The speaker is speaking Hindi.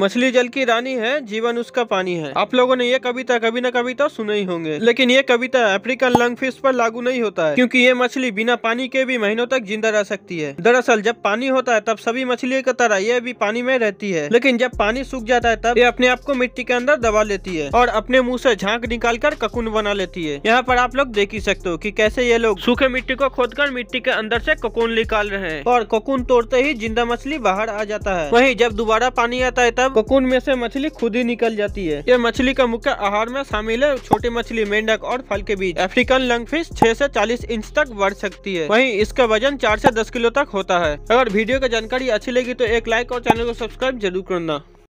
मछली जल की रानी है जीवन उसका पानी है आप लोगों ने ये कविता कभी ना कभी तो सुने ही होंगे लेकिन ये कविता अफ्रीकन लंग फिश पर लागू नहीं होता है क्योंकि ये मछली बिना पानी के भी महीनों तक जिंदा रह सकती है दरअसल जब पानी होता है तब सभी मछलियों की तरह ये भी पानी में रहती है लेकिन जब पानी सूख जाता है तब ये अपने आप को मिट्टी के अंदर दबा लेती है और अपने मुँह ऐसी झाँक निकाल कर ककुन बना लेती है यहाँ पर आप लोग देख ही सकते हो की कैसे ये लोग सूखे मिट्टी को खोद कर मिट्टी के अंदर ऐसी ककुन निकाल रहे हैं और ककुन तोड़ते ही जिंदा मछली बाहर आ जाता है वही जब दोबारा पानी आता है तब कोकुन में से मछली खुद ही निकल जाती है ये मछली का मुख्य आहार में शामिल है छोटी मछली मेंढक और फल के बीच अफ्रीकन लंग फिश छह ऐसी चालीस इंच तक बढ़ सकती है वही इसका वजन चार ऐसी दस किलो तक होता है अगर वीडियो की जानकारी अच्छी लगी तो एक लाइक और चैनल को सब्सक्राइब जरूर करना